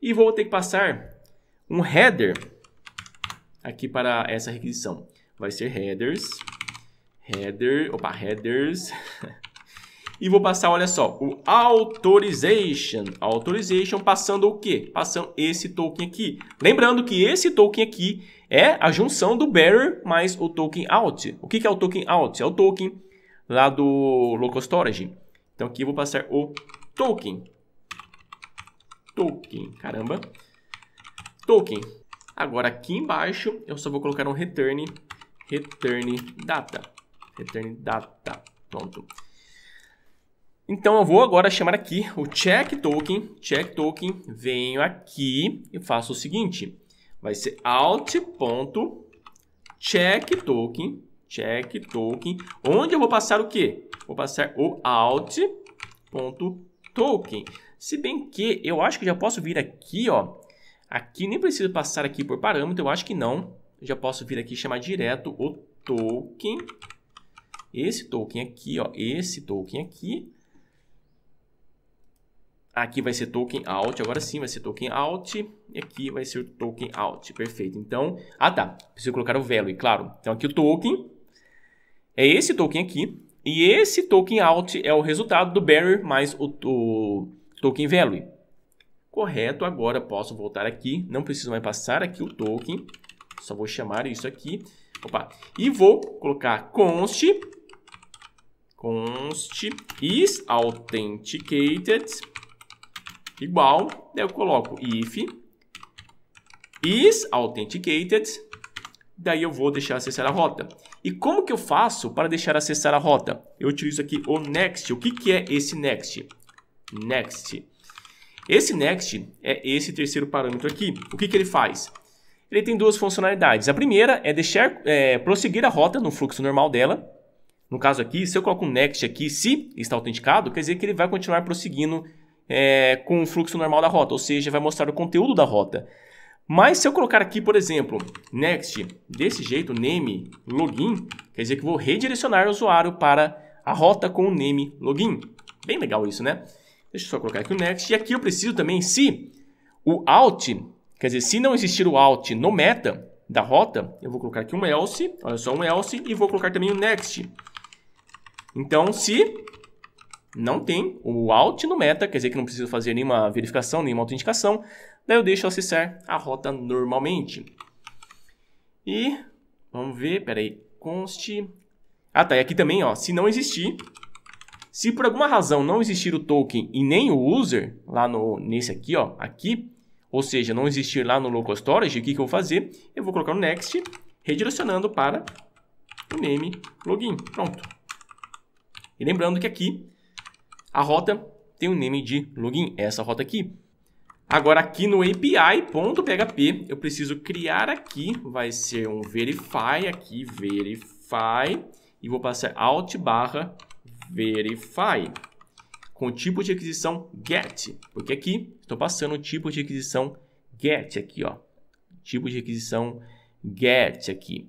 E vou ter que passar um header aqui para essa requisição. Vai ser headers, header, opa, headers, (laughs) e vou passar, olha só, o authorization. Authorization passando o quê? Passando esse token aqui. Lembrando que esse token aqui é a junção do bearer mais o token out. O que é o token out? É o token lá do local storage. Então aqui eu vou passar o token. Token, caramba. Token. Agora aqui embaixo eu só vou colocar um return, return data. Return data, pronto. Então eu vou agora chamar aqui o check token, check token, venho aqui e faço o seguinte, vai ser alt.check token, check token, onde eu vou passar o quê? Vou passar o alt.token. Se bem que eu acho que já posso vir aqui, ó, aqui nem preciso passar aqui por parâmetro, eu acho que não. já posso vir aqui e chamar direto o token, esse token aqui, ó, esse token aqui, Aqui vai ser token out, agora sim vai ser token out. E aqui vai ser token out, perfeito. Então, ah tá, preciso colocar o value, claro. Então aqui o token, é esse token aqui. E esse token out é o resultado do barrier mais o, o token value. Correto, agora posso voltar aqui, não preciso mais passar aqui o token. Só vou chamar isso aqui. Opa, e vou colocar const const is authenticated igual, daí eu coloco if is authenticated, daí eu vou deixar acessar a rota. E como que eu faço para deixar acessar a rota? Eu utilizo aqui o next. O que, que é esse next? Next. Esse next é esse terceiro parâmetro aqui. O que, que ele faz? Ele tem duas funcionalidades. A primeira é deixar é, prosseguir a rota no fluxo normal dela. No caso aqui, se eu coloco um next aqui, se está autenticado, quer dizer que ele vai continuar prosseguindo é, com o fluxo normal da rota, ou seja, vai mostrar o conteúdo da rota. Mas se eu colocar aqui, por exemplo, next, desse jeito, name, login, quer dizer que vou redirecionar o usuário para a rota com o name, login. Bem legal isso, né? Deixa eu só colocar aqui o next. E aqui eu preciso também, se o alt, quer dizer, se não existir o alt no meta da rota, eu vou colocar aqui um else, olha só, um else, e vou colocar também o next. Então, se não tem o alt no meta, quer dizer que não preciso fazer nenhuma verificação, nenhuma autenticação. Daí eu deixo acessar a rota normalmente. E vamos ver, peraí, const... Ah tá, e aqui também, ó, se não existir, se por alguma razão não existir o token e nem o user, lá no, nesse aqui, ó, aqui, ou seja, não existir lá no local storage, o que, que eu vou fazer? Eu vou colocar o next, redirecionando para o name login, pronto. E lembrando que aqui a rota tem o um name de login, é essa rota aqui. Agora aqui no API.php, eu preciso criar aqui, vai ser um verify aqui, verify, e vou passar alt barra verify, com o tipo de requisição get, porque aqui estou passando o tipo de requisição get aqui, ó, tipo de requisição get aqui.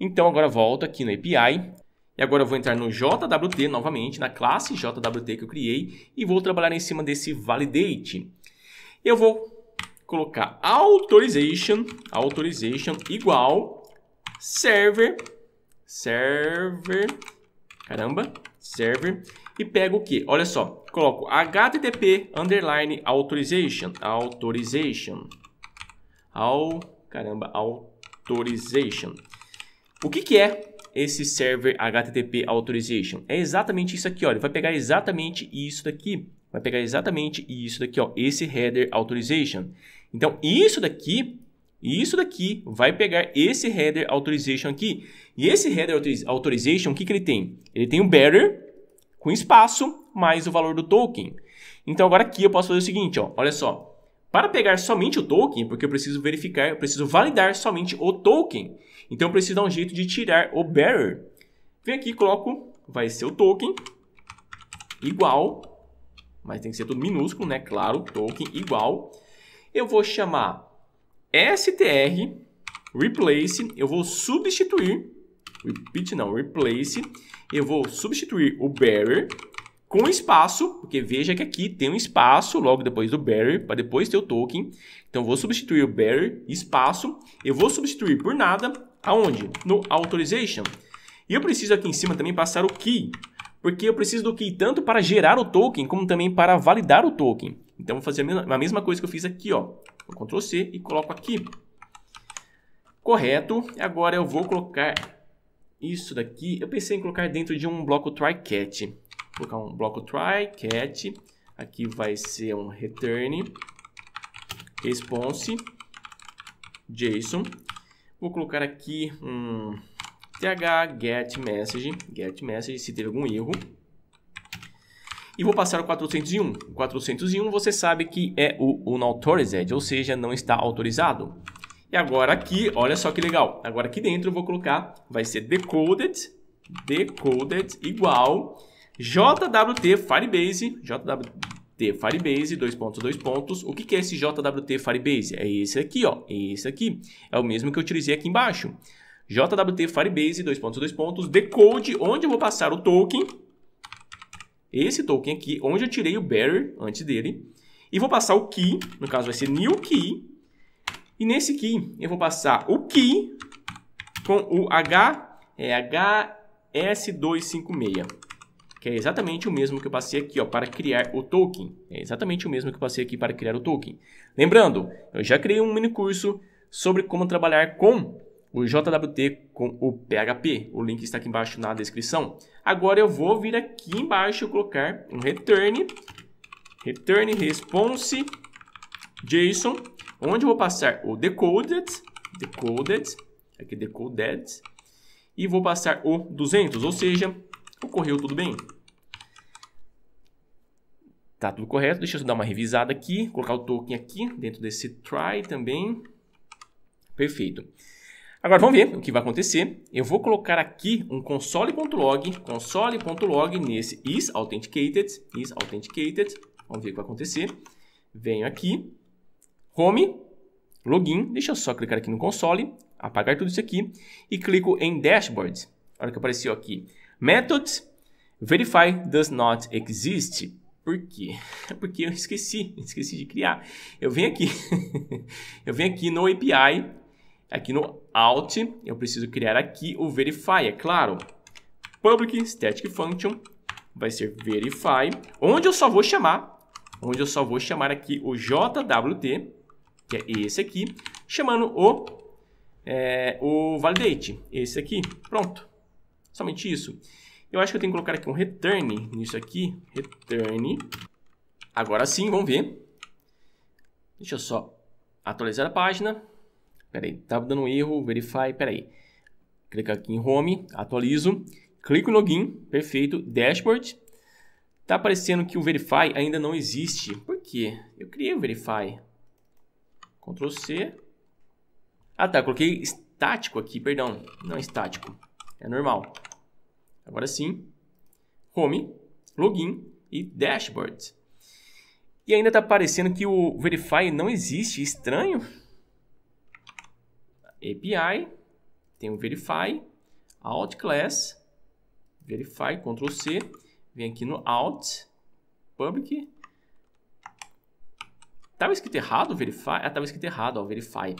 Então agora volto aqui no API, e agora eu vou entrar no JWT novamente, na classe JWT que eu criei, e vou trabalhar em cima desse validate. Eu vou colocar authorization, authorization igual server, server, caramba, server, e pego o que? Olha só, coloco http underline authorization, authorization, ao, caramba, authorization. O que que é esse server HTTP authorization. É exatamente isso aqui, ó. Ele vai pegar exatamente isso daqui. Vai pegar exatamente isso daqui, ó. Esse header authorization. Então, isso daqui, isso daqui vai pegar esse header authorization aqui. E esse header authorization, o que, que ele tem? Ele tem um bearer com espaço mais o valor do token. Então, agora aqui eu posso fazer o seguinte, ó. Olha só. Para pegar somente o token, porque eu preciso verificar, eu preciso validar somente o token. Então eu preciso dar um jeito de tirar o bearer. Vem aqui, coloco, vai ser o token igual, mas tem que ser tudo minúsculo, né? Claro, token igual. Eu vou chamar str replace, eu vou substituir, repeat não, replace, eu vou substituir o bearer com espaço, porque veja que aqui tem um espaço logo depois do bearer, para depois ter o token. Então, vou substituir o bearer, espaço. Eu vou substituir por nada Aonde? No Authorization. E eu preciso aqui em cima também passar o Key, porque eu preciso do Key tanto para gerar o token, como também para validar o token. Então, vou fazer a mesma coisa que eu fiz aqui, ó. Vou Ctrl C e coloco aqui. Correto. Agora eu vou colocar isso daqui. Eu pensei em colocar dentro de um bloco try-cat. Vou colocar um bloco try try-cat. Aqui vai ser um return response JSON. Vou colocar aqui um th get message, get message se teve algum erro. E vou passar o 401. O 401 você sabe que é o unauthorized, ou seja, não está autorizado. E agora aqui, olha só que legal. Agora aqui dentro eu vou colocar, vai ser decoded, decoded igual JWT Firebase, jwt JWT Firebase, dois pontos, dois pontos. O que, é esse JWT Firebase? É esse aqui, ó. Esse aqui. É o mesmo que eu utilizei aqui embaixo. JWT Firebase, dois pontos, dois pontos. Decode, onde eu vou passar o token. Esse token aqui, onde eu tirei o bearer antes dele. E vou passar o key, no caso vai ser new key. E nesse key, eu vou passar o key com o H, é HS256 que é exatamente o mesmo que eu passei aqui ó, para criar o token. É exatamente o mesmo que eu passei aqui para criar o token. Lembrando, eu já criei um mini curso sobre como trabalhar com o JWT com o PHP. O link está aqui embaixo na descrição. Agora eu vou vir aqui embaixo e colocar um return, return response JSON, onde eu vou passar o decoded, decoded, aqui decoded, e vou passar o 200, ou seja, Ocorreu tudo bem? Tá tudo correto. Deixa eu dar uma revisada aqui, colocar o token aqui dentro desse try também. Perfeito. Agora vamos ver o que vai acontecer. Eu vou colocar aqui um console.log, console.log nesse is authenticated, is authenticated. Vamos ver o que vai acontecer. Venho aqui, home, login, deixa eu só clicar aqui no console, apagar tudo isso aqui e clico em dashboard. Olha que apareceu aqui, Methods verify does not exist. Por quê? (laughs) Porque eu esqueci, (laughs) esqueci de criar. Eu venho aqui, (laughs) eu venho aqui no API, aqui no out, eu preciso criar aqui o verify, é claro. Public static function vai ser verify, onde eu só vou chamar, onde eu só vou chamar aqui o JWT, que é esse aqui, chamando o, é, o validate, esse aqui, pronto somente isso. Eu acho que eu tenho que colocar aqui um return nisso aqui, return. Agora sim, vamos ver. Deixa eu só atualizar a página. Peraí, tá dando um erro, verify, peraí. Clica aqui em home, atualizo, clico em login, perfeito, dashboard. Tá aparecendo que o verify ainda não existe. Por quê? Eu criei o verify. Ctrl C. Ah tá, coloquei estático aqui, perdão. Não é estático, é normal. Agora sim, Home, Login e Dashboard. E ainda está aparecendo que o Verify não existe, estranho. API, tem o Verify, Alt Class, Verify, Ctrl C, vem aqui no Alt, Public. Estava escrito errado Verify? Ah, estava escrito errado, ó, Verify.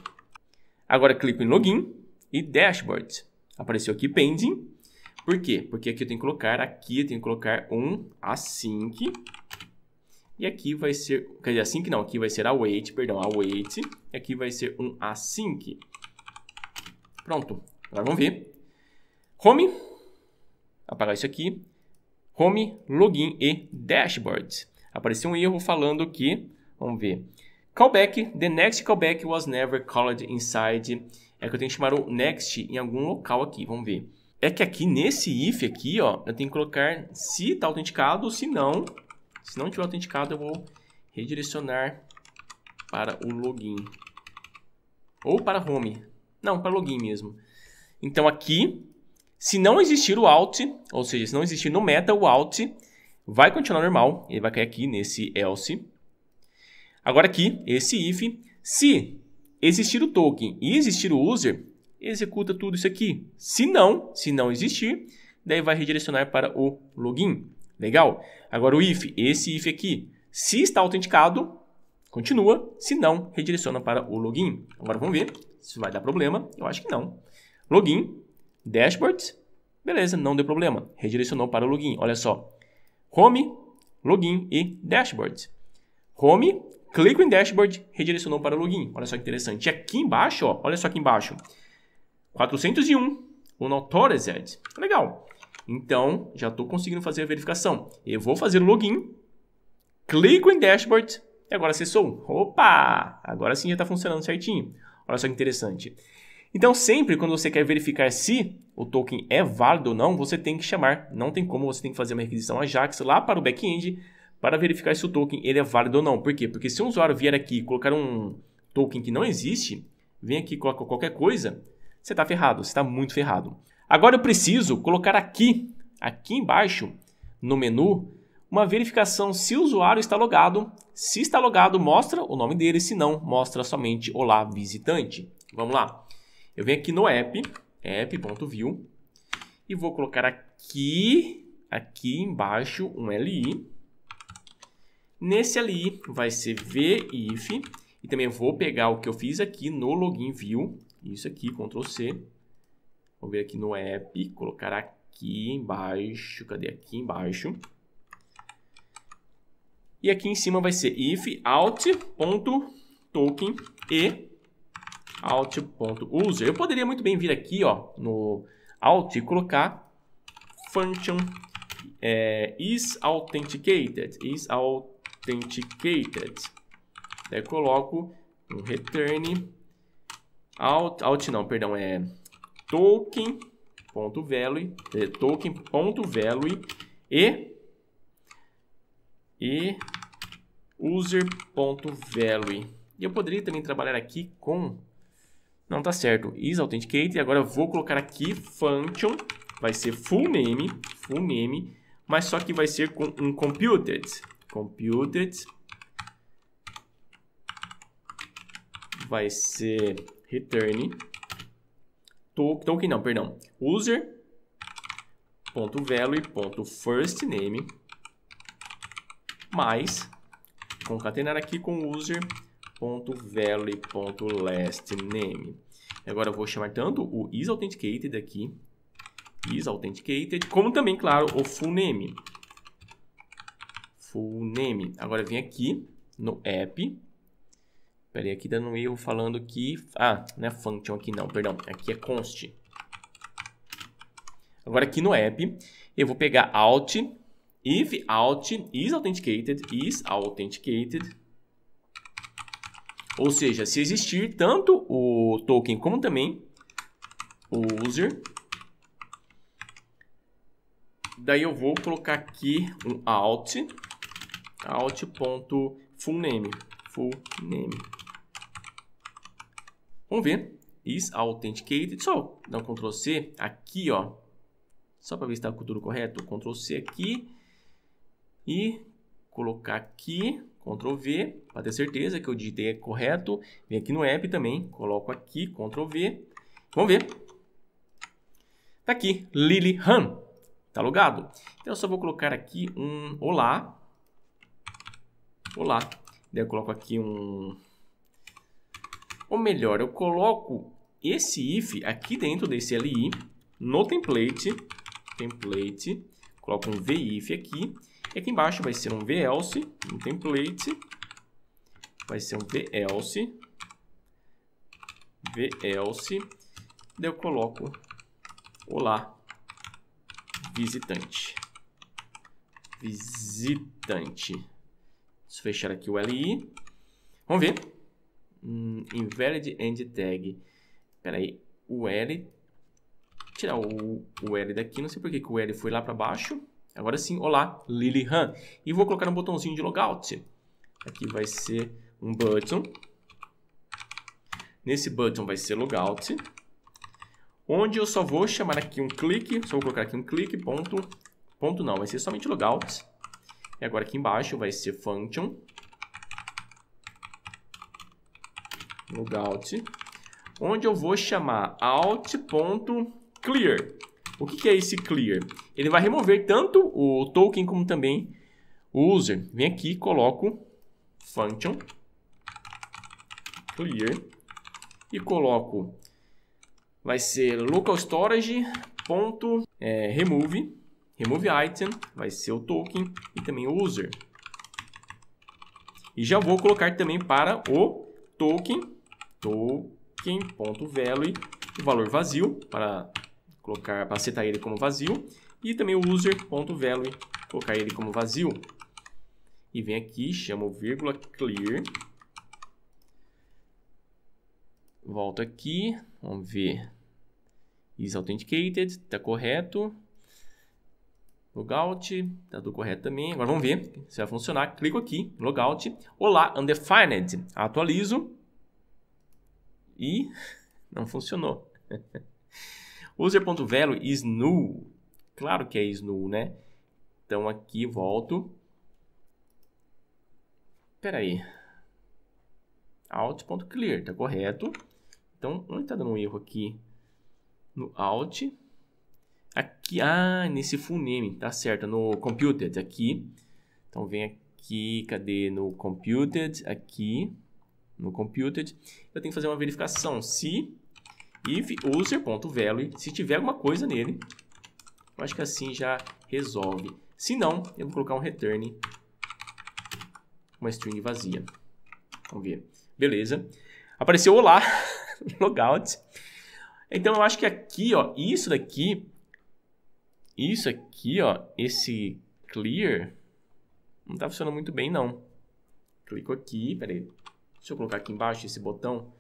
Agora clico em Login e Dashboard. Apareceu aqui Pending por quê? Porque aqui eu tenho que colocar, aqui eu tenho que colocar um async. E aqui vai ser, quer dizer, async não, aqui vai ser await, perdão, await. E aqui vai ser um async. Pronto, agora vamos ver. Home, apagar isso aqui. Home, login e dashboard. Apareceu um erro falando que, vamos ver. Callback, the next callback was never called inside. É que eu tenho que chamar o next em algum local aqui, vamos ver. É que aqui nesse if aqui, ó, eu tenho que colocar se está autenticado ou se não. Se não tiver autenticado, eu vou redirecionar para o login. Ou para home. Não, para login mesmo. Então aqui, se não existir o alt, ou seja, se não existir no meta o alt, vai continuar normal. Ele vai cair aqui nesse else. Agora aqui, esse if, se existir o token e existir o user, executa tudo isso aqui. Se não, se não existir, daí vai redirecionar para o login. Legal? Agora o if, esse if aqui, se está autenticado, continua, se não, redireciona para o login. Agora vamos ver se vai dar problema. Eu acho que não. Login, dashboard, beleza, não deu problema. Redirecionou para o login. Olha só. Home, login e dashboard. Home, clico em dashboard, redirecionou para o login. Olha só que interessante. E aqui embaixo, ó, olha só aqui embaixo. 401, unauthorized. É Legal. Então, já estou conseguindo fazer a verificação. Eu vou fazer o login, clico em dashboard e agora acessou. Opa! Agora sim já está funcionando certinho. Olha só que interessante. Então, sempre quando você quer verificar se o token é válido ou não, você tem que chamar, não tem como, você tem que fazer uma requisição AJAX lá para o back-end para verificar se o token ele é válido ou não. Por quê? Porque se um usuário vier aqui e colocar um token que não existe, vem aqui e coloca qualquer coisa, você está ferrado, você está muito ferrado. Agora eu preciso colocar aqui, aqui embaixo, no menu, uma verificação se o usuário está logado. Se está logado, mostra o nome dele, se não, mostra somente Olá Visitante. Vamos lá. Eu venho aqui no app, app.view, e vou colocar aqui, aqui embaixo, um LI. Nesse LI vai ser if e também vou pegar o que eu fiz aqui no login view, isso aqui, Ctrl C. Vou vir aqui no app, colocar aqui embaixo, cadê aqui embaixo? E aqui em cima vai ser if out.token e out.user. Eu poderia muito bem vir aqui, ó, no out e colocar function é, is authenticated, is authenticated. Daí coloco um return Alt, alt não, perdão, é token.value, é, token.value e e user.value. E eu poderia também trabalhar aqui com não tá certo, is authenticate e agora eu vou colocar aqui function vai ser full name, full name, mas só que vai ser com um computed, computed vai ser return to, token, não, perdão, user name mais concatenar aqui com user name. Agora eu vou chamar tanto o is_authenticated aqui isAuthenticated, como também, claro, o full name. Full name. Agora vem aqui no app Peraí, aqui dando um erro falando que... Ah, não é function aqui não, perdão. Aqui é const. Agora aqui no app, eu vou pegar alt, if alt is authenticated, is authenticated. Ou seja, se existir tanto o token como também o user. Daí eu vou colocar aqui um alt, alt.fullname, full name. Full name. Vamos ver. Is authenticated. Só dar um Ctrl C aqui, ó. Só para ver se está tudo correto. Ctrl C aqui. E colocar aqui. Ctrl V. Para ter certeza que eu digitei é correto. Vem aqui no app também. Coloco aqui. Ctrl V. Vamos ver. Tá aqui. Lily Han. Tá logado? Então eu só vou colocar aqui um olá. Olá. Daí eu coloco aqui um ou melhor, eu coloco esse if aqui dentro desse li no template, template, coloco um vif aqui, e aqui embaixo vai ser um else um template, vai ser um else, else daí eu coloco olá, visitante, visitante. Deixa eu fechar aqui o li, vamos ver hum, invalid end tag. Peraí, o L. Tirar o, o L daqui, não sei por que o L foi lá para baixo. Agora sim, olá, Lily Han. E vou colocar um botãozinho de logout. Aqui vai ser um button. Nesse button vai ser logout. Onde eu só vou chamar aqui um clique, só vou colocar aqui um clique, ponto, ponto não, vai ser somente logout. E agora aqui embaixo vai ser function logout, onde eu vou chamar out.clear. O que, que é esse clear? Ele vai remover tanto o token como também o user. Vem aqui, coloco function clear e coloco vai ser local storage ponto é, remove remove item vai ser o token e também o user e já vou colocar também para o token token.value, o valor vazio, para colocar, para setar ele como vazio, e também o user.value, colocar ele como vazio. E vem aqui, chamo vírgula clear. Volto aqui, vamos ver. Is authenticated, está correto. Logout, está tudo correto também. Agora vamos ver se vai funcionar. Clico aqui, logout. Olá, undefined. Atualizo e não funcionou. (laughs) User.velo is null. Claro que é is null, né? Então aqui volto. Espera aí. Out.clear, tá correto? Então, onde está dando um erro aqui? No out. Aqui, ah, nesse full name, tá certo, no computed aqui. Então vem aqui, cadê no computed aqui no computed, eu tenho que fazer uma verificação se if user.value, se tiver alguma coisa nele, eu acho que assim já resolve. Se não, eu vou colocar um return, uma string vazia. Vamos ver. Beleza. Apareceu olá, (laughs) logout. Então eu acho que aqui, ó, isso daqui, isso aqui, ó, esse clear, não tá funcionando muito bem não. Clico aqui, peraí. Deixa eu colocar aqui embaixo esse botão.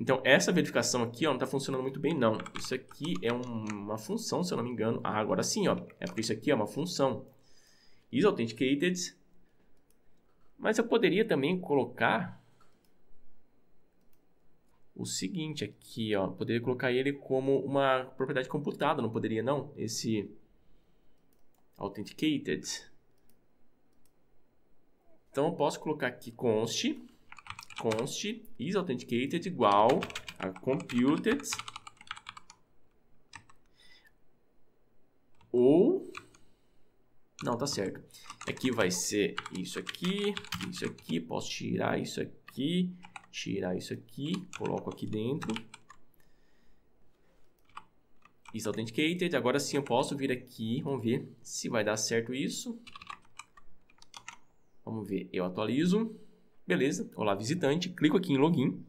Então, essa verificação aqui ó, não está funcionando muito bem, não. Isso aqui é um, uma função, se eu não me engano. Ah, agora sim, ó. É porque isso aqui é uma função. Is authenticated. Mas eu poderia também colocar o seguinte aqui, ó. Poderia colocar ele como uma propriedade computada, não poderia, não? Esse authenticated. Então eu posso colocar aqui const const is authenticated igual a computed ou não, tá certo. Aqui vai ser isso aqui, isso aqui, posso tirar isso aqui, tirar isso aqui, coloco aqui dentro. Is authenticated. Agora sim eu posso vir aqui, vamos ver se vai dar certo isso. Vamos ver, eu atualizo. Beleza, olá visitante, clico aqui em login.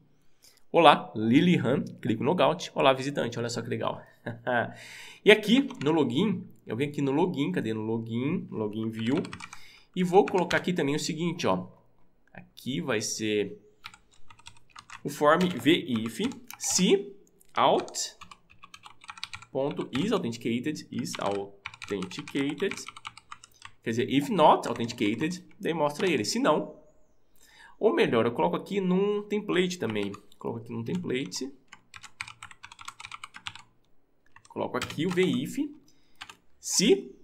Olá, Lily Han, clico no logout. Olá visitante, olha só que legal. (laughs) e aqui no login, eu venho aqui no login, cadê no login? Login view. E vou colocar aqui também o seguinte, ó. Aqui vai ser o form vif se out.isAuthenticated is authenticated Quer dizer, if not authenticated, daí mostra ele. Se não, ou melhor, eu coloco aqui num template também. Coloco aqui num template. Coloco aqui o VIF. Se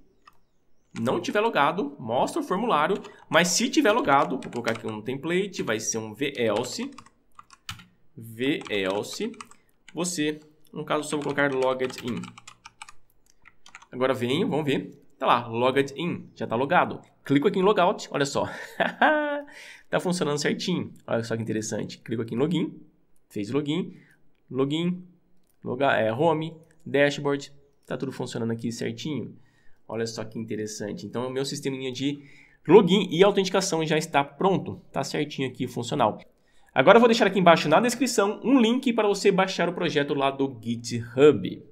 não tiver logado, mostra o formulário. Mas se tiver logado, vou colocar aqui um template, vai ser um VELSE. VELSE. Você, no caso, só vou colocar logged in. Agora venho, vamos ver tá lá, logged in, já tá logado. Clico aqui em logout, olha só. (laughs) tá funcionando certinho. Olha só que interessante. Clico aqui em login, fez login, login, logar, é, home, dashboard, tá tudo funcionando aqui certinho. Olha só que interessante. Então, o meu sisteminha de login e autenticação já está pronto, tá certinho aqui funcional. Agora eu vou deixar aqui embaixo na descrição um link para você baixar o projeto lá do GitHub.